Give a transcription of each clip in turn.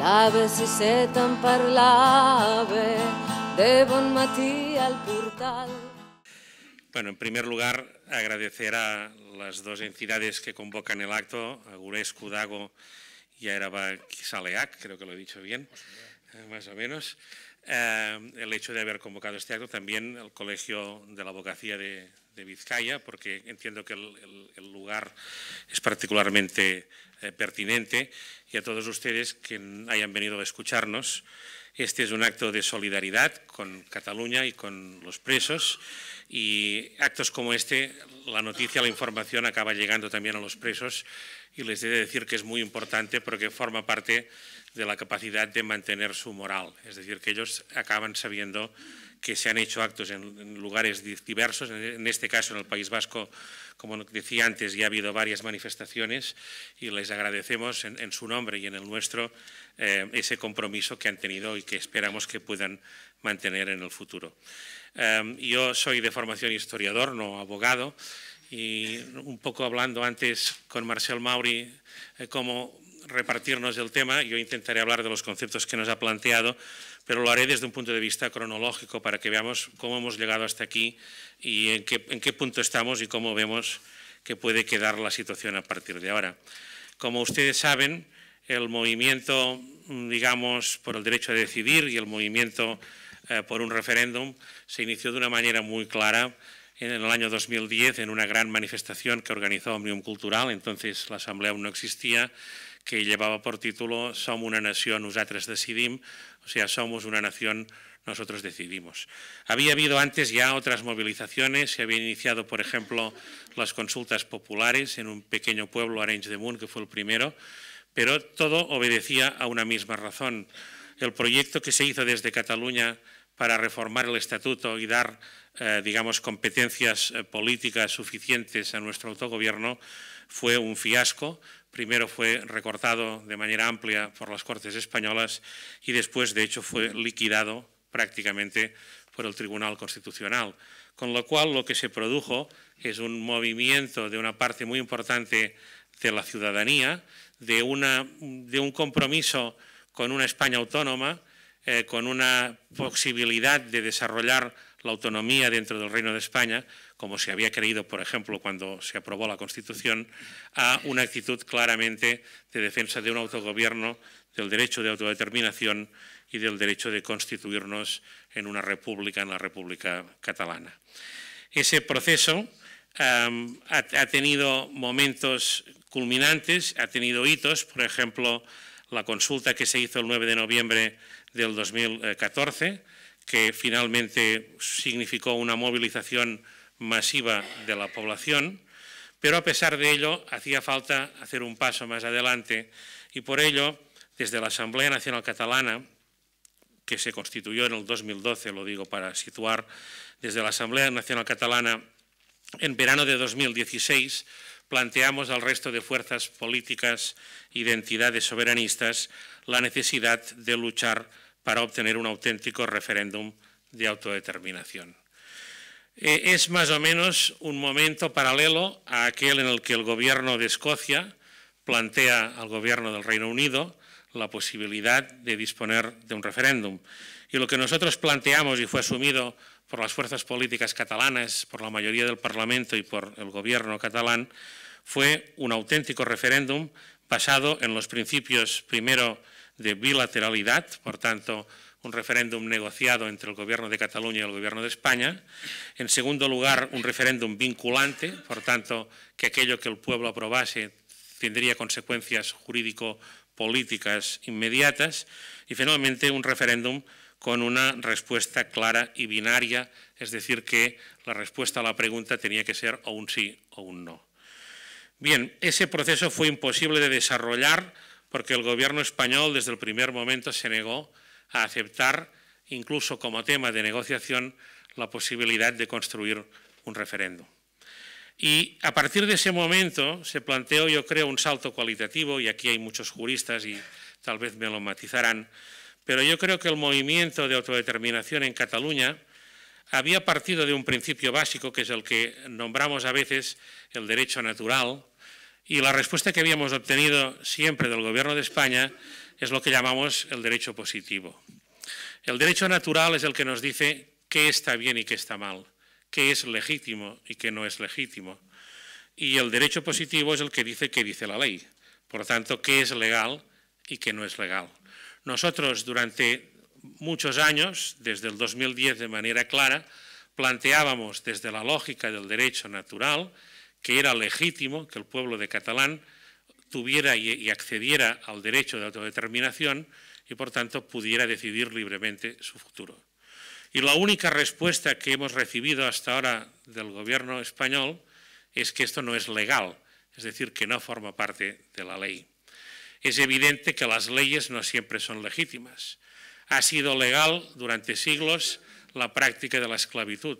de bon portal. Bueno, en primer lugar, agradecer a las dos entidades que convocan el acto, a Gures, y a Eraba creo que lo he dicho bien, eh, más o menos, eh, el hecho de haber convocado este acto, también al Colegio de la Abogacía de, Vizcaya, porque entiendo que el, el lugar es particularmente eh, pertinente y a todos ustedes que hayan venido a escucharnos. Este es un acto de solidaridad con Cataluña y con los presos y actos como este, la noticia, la información acaba llegando también a los presos y les he de decir que es muy importante porque forma parte de la capacidad de mantener su moral. Es decir, que ellos acaban sabiendo que se han hecho actos en, lugares diversos, en, este caso en el País Vasco, como decía antes, ya ha habido varias manifestaciones y les agradecemos en, su nombre y en el nuestro eh, ese compromiso que han tenido y que esperamos que puedan mantener en el futuro. Em, yo soy de formación historiador, no abogado, y un poco hablando antes con Marcel Mauri, eh, cómo repartirnos el tema, yo intentaré hablar de los conceptos que nos ha planteado, pero lo haré desde un punto de vista cronológico para que veamos cómo hemos llegado hasta aquí y en qué, punto estamos y cómo vemos que puede quedar la situación a partir de ahora. Como ustedes saben, el movimiento, mm, digamos, por el derecho a decidir y el movimiento eh, por un referéndum se inició de una manera muy clara en el año 2010 en una gran manifestación que organizó Omnium Cultural, entonces la Asamblea aún no existía, que llevaba por título somos una nación, usatres decidim, o sea, somos una nación, nosotros decidimos. Había habido antes ya otras movilizaciones, se habían iniciado, por ejemplo, las consultas populares en un pequeño pueblo, Arenys de Mún, que fue el primero, pero todo obedecía a una misma razón. El proyecto que se hizo desde Cataluña para reformar el estatuto y dar, eh, digamos, competencias eh, políticas suficientes a nuestro autogobierno fue un fiasco, Primero fue recortado de manera amplia por las Cortes españolas y después, de hecho, fue liquidado prácticamente por el Tribunal Constitucional. Con lo cual, lo que se produjo es un movimiento de una parte muy importante de la ciudadanía, de, un compromiso con una España autónoma, eh, con una posibilidad de desarrollar la autonomía dentro del Reino de España, como se había creído, por ejemplo, cuando se aprobó la Constitución, a una actitud claramente de defensa de un autogobierno, del derecho de autodeterminación y del derecho de constituirnos en una república, en la República Catalana. Ese proceso ha, ha tenido momentos culminantes, ha tenido hitos, por ejemplo, la consulta que se hizo el 9 de noviembre del 2014, que finalmente significó una movilización masiva de la población, pero a pesar de ello hacía falta hacer un paso más adelante y por ello desde la Asamblea Nacional Catalana, que se constituyó en el 2012, lo digo para situar, desde la Asamblea Nacional Catalana en verano de 2016 planteamos al resto de fuerzas políticas, y de entidades soberanistas, la necesidad de luchar para obtener un auténtico referéndum de autodeterminación. Eh, es más o menos un momento paralelo a aquel en el que el gobierno de Escocia plantea al gobierno del Reino Unido la posibilidad de disponer de un referéndum. Y lo que nosotros planteamos y fue asumido por las fuerzas políticas catalanas, por la mayoría del Parlamento y por el gobierno catalán, fue un auténtico referéndum basado en los principios, primero, de bilateralidad, por tanto, un referéndum negociado entre el Gobierno de Cataluña y el Gobierno de España. En segundo lugar, un referéndum vinculante, por tanto, que aquello que el pueblo aprobase tendría consecuencias jurídico-políticas inmediatas. Y finalmente, un referéndum con una respuesta clara y binaria, es decir, que la respuesta a la pregunta tenía que ser o un sí o un no. Bien, ese proceso fue imposible de desarrollar porque el Gobierno español desde el primer momento se negó a aceptar, incluso como tema de negociación, la posibilidad de construir un referéndum. Y a partir de ese momento se planteó, yo creo, un salto cualitativo, y aquí hay muchos juristas y tal vez me lo matizarán, pero yo creo que el movimiento de autodeterminación en Cataluña había partido de un principio básico, que es el que nombramos a veces el derecho natural, y la respuesta que habíamos obtenido siempre del Gobierno de España es lo que llamamos el derecho positivo. El derecho natural es el que nos dice qué está bien y qué está mal, qué es legítimo y qué no es legítimo. Y el derecho positivo es el que dice qué dice la ley, por tanto, qué es legal y qué no es legal. Nosotros durante muchos años, desde el 2010 de manera clara, planteábamos desde la lógica del derecho natural que era legítimo que el pueblo de Catalán tuviera y, accediera al derecho de autodeterminación y, por tanto, pudiera decidir libremente su futuro. Y la única respuesta que hemos recibido hasta ahora del gobierno español es que esto no es legal, es decir, que no forma parte de la ley. Es evidente que las leyes no siempre son legítimas. Ha sido legal durante siglos la práctica de la esclavitud,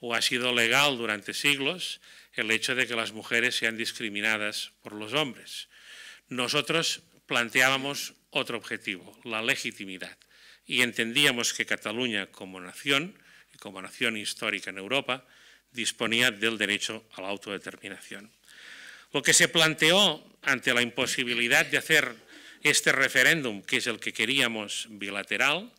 o ha sido legal durante siglos el hecho de que las mujeres sean discriminadas por los hombres. Nosotros planteábamos otro objetivo, la legitimidad, y entendíamos que Cataluña como nación, y como nación histórica en Europa, disponía del derecho a la autodeterminación. Lo que se planteó ante la imposibilidad de hacer este referéndum, que es el que queríamos bilateral,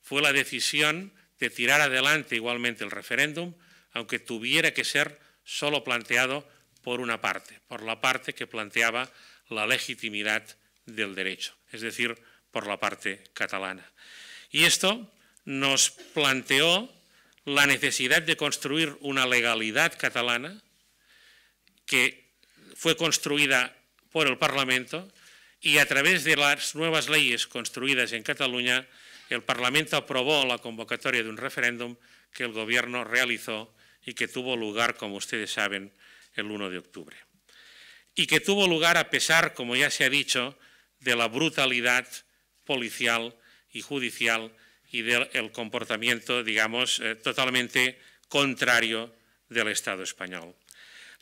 fue la decisión de tirar adelante igualmente el referéndum, aunque tuviera que ser solo planteado por una parte, por la parte que planteaba la legitimidad del derecho, es decir, por la parte catalana. Y esto nos planteó la necesidad de construir una legalidad catalana que fue construida por el Parlamento y a través de las nuevas leyes construidas en Cataluña, el Parlamento aprobó la convocatoria de un referéndum que el Gobierno realizó y que tuvo lugar, como ustedes saben, el 1 de octubre. Y que tuvo lugar a pesar, como ya se ha dicho, de la brutalidad policial y judicial y del comportamiento, digamos, eh, totalmente contrario del Estado español.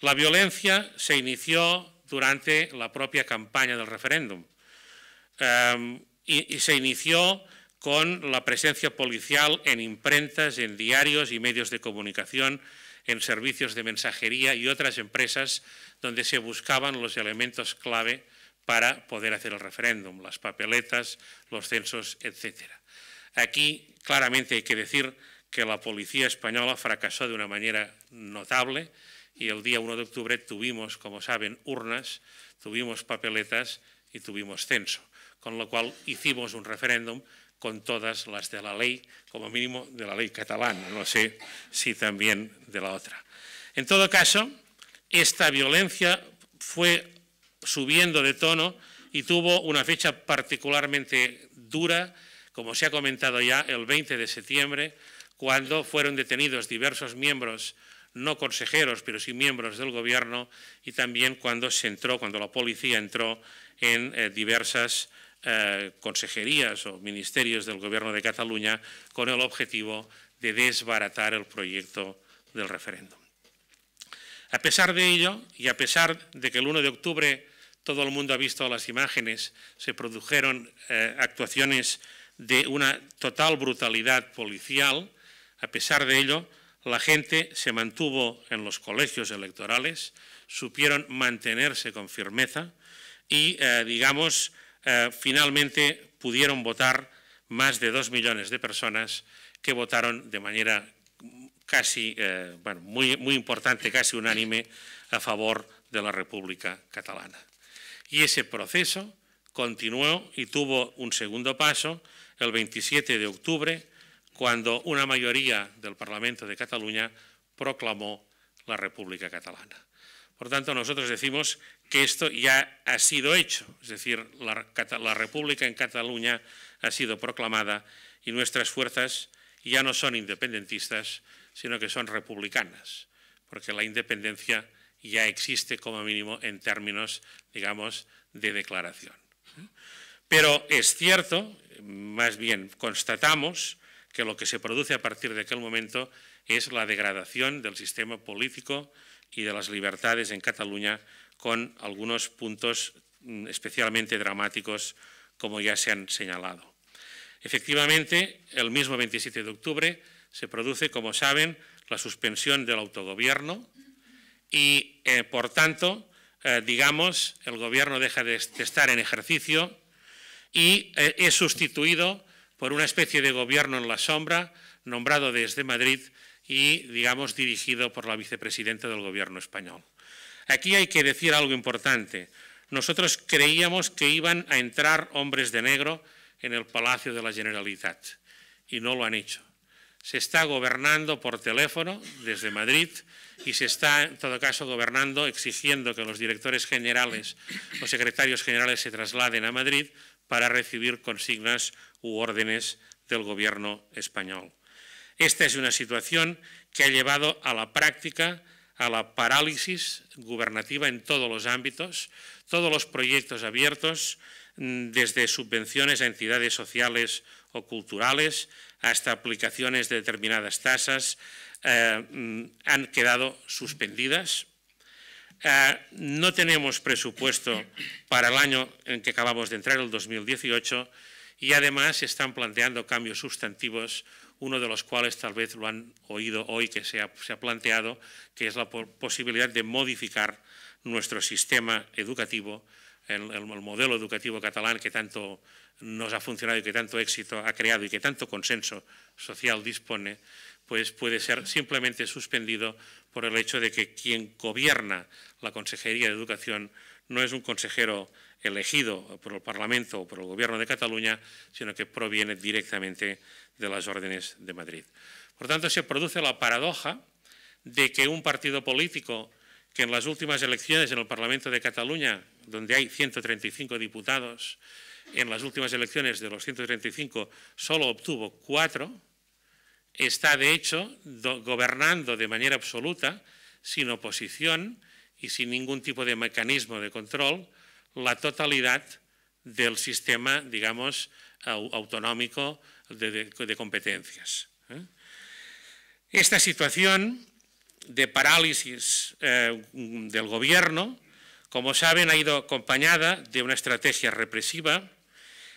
La violencia se inició durante la propia campaña del referéndum em, y se inició con la presencia policial en imprentas, en diarios y medios de comunicación, en servicios de mensajería y otras empresas donde se buscaban los elementos clave para poder hacer el referéndum, las papeletas, los censos, etc. Aquí claramente hay que decir que la policía española fracasó de una manera notable y el día 1 de octubre tuvimos, como saben, urnas, tuvimos papeletas y tuvimos censo, con lo cual hicimos un referéndum con todas las de la ley, como mínimo de la ley catalana, no sé si también de la otra. En todo caso, esta violencia fue subiendo de tono y tuvo una fecha particularmente dura, como se ha comentado ya, el 20 de septiembre, cuando fueron detenidos diversos miembros, no consejeros, pero sí miembros del Gobierno, y también cuando se entró, cuando la policía entró en eh, diversas eh, consejerías o ministerios del Gobierno de Cataluña con el objetivo de desbaratar el proyecto del referéndum. A pesar de ello, y a pesar de que el 1 de octubre todo el mundo ha visto las imágenes, se produjeron eh, actuaciones de una total brutalidad policial, a pesar de ello, la gente se mantuvo en los colegios electorales, supieron mantenerse con firmeza y, eh, digamos, eh, finalmente pudieron votar más de dos millones de personas que votaron de manera casi, eh, bueno, muy, muy importante, casi unánime, a favor de la República Catalana. Y ese proceso continuó y tuvo un segundo paso el 27 de octubre, cuando una mayoría del Parlamento de Cataluña proclamó la República Catalana. Por tanto, nosotros decimos que esto ya ha sido hecho, es decir, la, República en Cataluña ha sido proclamada y nuestras fuerzas ya no son independentistas, sino que son republicanas, porque la independencia ya existe como mínimo en términos, digamos, de declaración. Pero es cierto, más bien constatamos, que lo que se produce a partir de aquel momento es la degradación del sistema político y de las libertades en Cataluña con algunos puntos mm, especialmente dramáticos como ya se han señalado. Efectivamente, el mismo 27 de octubre se produce, como saben, la suspensión del autogobierno y, eh, por tanto, eh, digamos, el gobierno deja de, estar en ejercicio y eh, es sustituido por una especie de gobierno en la sombra nombrado desde Madrid y, digamos, dirigido por la vicepresidenta del Gobierno español. Aquí hay que decir algo importante. Nosotros creíamos que iban a entrar hombres de negro en el Palacio de la Generalitat y no lo han hecho. Se está gobernando por teléfono desde Madrid y se está, en todo caso, gobernando exigiendo que los directores generales o secretarios generales se trasladen a Madrid para recibir consignas u órdenes del gobierno español. Esta es una situación que ha llevado a la práctica a la parálisis gubernativa en todos los ámbitos, todos los proyectos abiertos, mm, desde subvenciones a entidades sociales o culturales hasta aplicaciones de determinadas tasas, eh, mm, han quedado suspendidas. Eh, no tenemos presupuesto para el año en que acabamos de entrar, el 2018, y además se están planteando cambios sustantivos uno de los cuales tal vez lo han oído hoy que se ha, planteado, que es la posibilidad de modificar nuestro sistema educativo, el, el, modelo educativo catalán que tanto nos ha funcionado y que tanto éxito ha creado y que tanto consenso social dispone, pues puede ser simplemente suspendido por el hecho de que quien gobierna la Consejería de Educación no es un consejero elegido por el Parlamento o por el Gobierno de Cataluña, sino que proviene directamente de las órdenes de Madrid. Por tanto, se produce la paradoja de que un partido político que en las últimas elecciones en el Parlamento de Cataluña, donde hay 135 diputados, en las últimas elecciones de los 135 solo obtuvo cuatro, está de hecho gobernando de manera absoluta, sin oposición, y sin ningún tipo de mecanismo de control la totalidad del sistema, digamos, autonómico de, competencias. ¿eh? Esta situación de parálisis eh, del gobierno, como saben, ha ido acompañada de una estrategia represiva.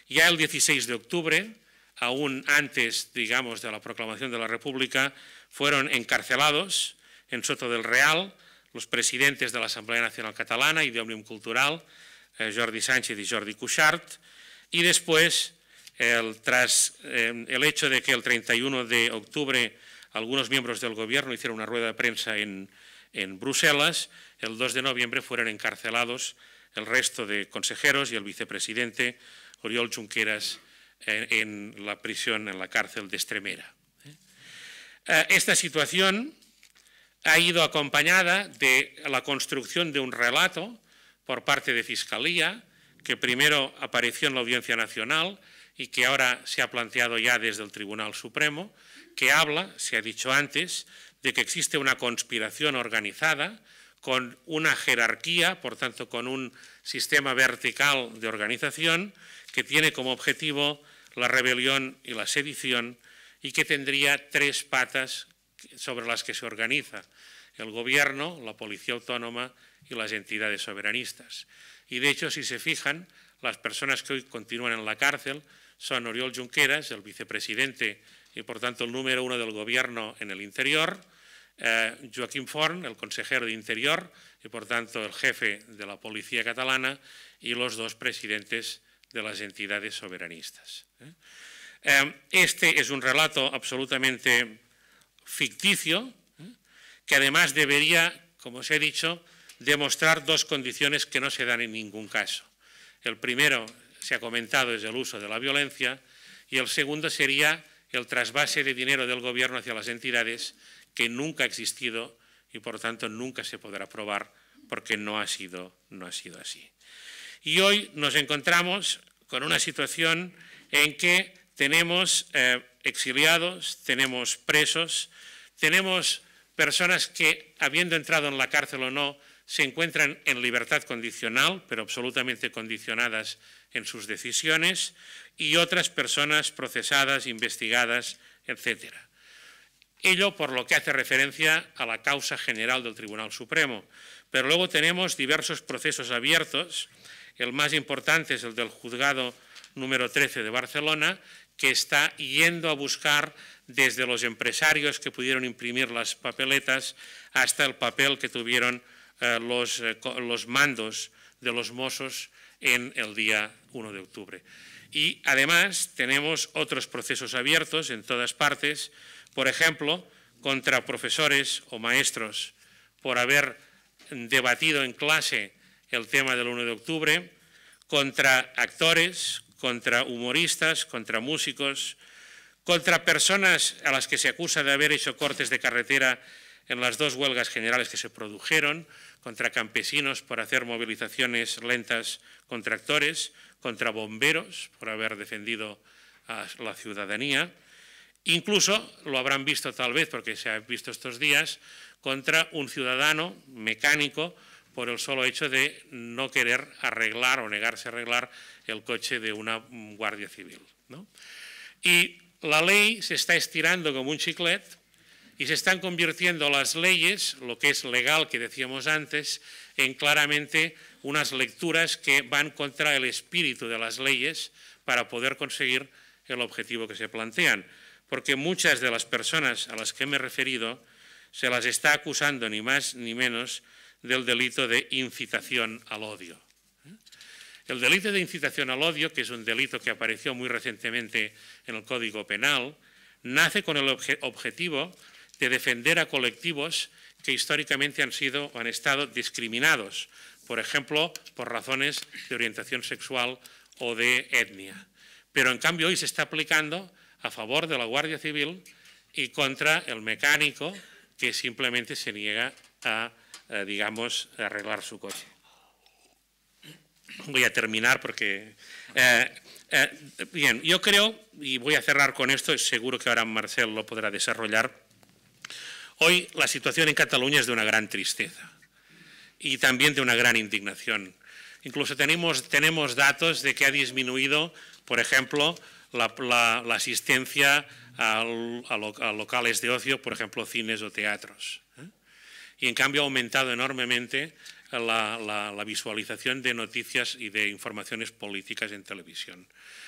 Ya el 16 de octubre, aún antes, digamos, de la proclamación de la República, fueron encarcelados en Soto del Real los presidentes de la Asamblea Nacional Catalana y de Òmnium Cultural, eh, Jordi Sánchez y Jordi Cuchart, y después, el, tras eh, el hecho de que el 31 de octubre algunos miembros del Gobierno hicieron una rueda de prensa en, Bruselas, el 2 de noviembre fueron encarcelados el resto de consejeros y el vicepresidente Oriol Junqueras en, eh, en la prisión, en la cárcel de Estremera. Esta situación ha ido acompañada de la construcción de un relato por parte de Fiscalía, que primero apareció en la Audiencia Nacional y que ahora se ha planteado ya desde el Tribunal Supremo, que habla, se ha dicho antes, de que existe una conspiración organizada con una jerarquía, por tanto con un sistema vertical de organización que tiene como objetivo la rebelión y la sedición y que tendría tres patas sobre las que se organiza el Gobierno, la Policía Autónoma y las entidades soberanistas. Y de hecho, si se fijan, las personas que hoy continúan en la cárcel son Oriol Junqueras, el vicepresidente y por tanto el número uno del Gobierno en el interior, eh, Joaquín Forn, el consejero de Interior y por tanto el jefe de la Policía Catalana, y los dos presidentes de las entidades soberanistas. ¿eh? Eh, este es un relato absolutamente ficticio, ¿eh? que además debería, como os he dicho, demostrar dos condiciones que no se dan en ningún caso. El primero, se ha comentado, es el uso de la violencia y el segundo sería el trasvase de dinero del Gobierno hacia las entidades que nunca ha existido y, por tanto, nunca se podrá probar porque no ha sido, no ha sido así. Y hoy nos encontramos con una situación en que tenemos eh, exiliados, tenemos presos, tenemos personas que, habiendo entrado en la cárcel o no, se encuentran en libertad condicional, pero absolutamente condicionadas en sus decisiones, y otras personas procesadas, investigadas, etc. Ello por lo que hace referencia a la causa general del Tribunal Supremo. Pero luego tenemos diversos procesos abiertos. El más importante es el del juzgado número 13 de Barcelona, que está yendo a buscar desde los empresarios que pudieron imprimir las papeletas hasta el papel que tuvieron eh, los, eh, los, mandos de los mozos en el día 1 de octubre. Y además tenemos otros procesos abiertos en todas partes, por ejemplo, contra profesores o maestros por haber debatido en clase el tema del 1 de octubre, contra actores, contra humoristas, contra músicos, contra personas a las que se acusa de haber hecho cortes de carretera en las dos huelgas generales que se produjeron, contra campesinos por hacer movilizaciones lentas contra tractores, contra bomberos por haber defendido a la ciudadanía, incluso, lo habrán visto tal vez porque se ha visto estos días, contra un ciudadano mecánico por el solo hecho de no querer arreglar o negarse a arreglar el coche de una guardia civil. Y la ley se está estirando como un chiclet y se están convirtiendo las leyes, lo que es legal que decíamos antes, en claramente unas lecturas que van contra el espíritu de las leyes para poder conseguir el objetivo que se plantean. Porque muchas de las personas a las que me he referido se las está acusando ni más ni menos del delito de incitación al odio. El delito de incitación al odio, que es un delito que apareció muy recientemente en el Código Penal, nace con el objetivo de defender a colectivos que históricamente han sido o han estado discriminados, por ejemplo, por razones de orientación sexual o de etnia. Pero en cambio hoy se está aplicando a favor de la Guardia Civil y contra el mecánico que simplemente se niega a eh, digamos, arreglar su coche. Voy a terminar porque... Eh, eh, bien, yo creo, y voy a cerrar con esto, seguro que ahora Marcel lo podrá desarrollar, hoy la situación en Cataluña es de una gran tristeza y también de una gran indignación. Incluso tenemos, tenemos datos de que ha disminuido, por ejemplo, la, asistencia a locales de ocio, por ejemplo, cines o teatros y en cambio ha aumentado enormemente la, visualización de noticias y de informaciones políticas en televisión.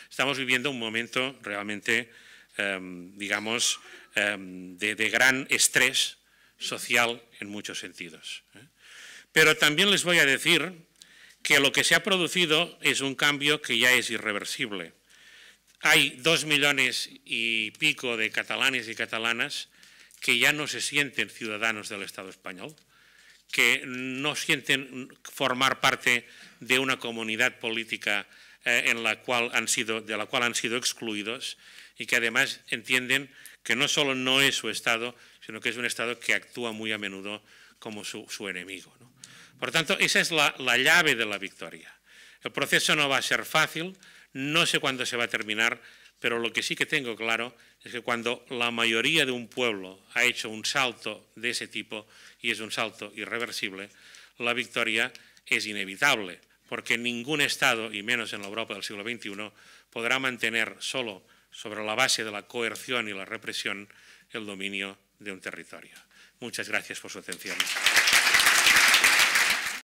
Estamos viviendo un momento realmente, em, digamos, em, de, de, gran estrés social en muchos sentidos. ¿eh? Pero también les voy a decir que lo que se ha producido es un cambio que ya es irreversible. Hay dos millones y pico de catalanes y catalanas que ya no se sienten ciudadanos del Estado español, que no sienten formar parte de una comunidad política eh, en la cual han sido, de la cual han sido excluidos y que además entienden que no solo no es su Estado, sino que es un Estado que actúa muy a menudo como su, enemigo. Por tanto, esa es la, la llave de la victoria. El proceso no va a ser fácil, no sé cuándo se va a terminar, pero lo que sí que tengo claro es que cuando la mayoría de un pueblo ha hecho un salto de ese tipo, y es un salto irreversible, la victoria es inevitable, porque ningún Estado, y menos en la Europa del siglo XXI, podrá mantener solo sobre la base de la coerción y la represión el dominio de un territorio. Muchas gracias por su atención.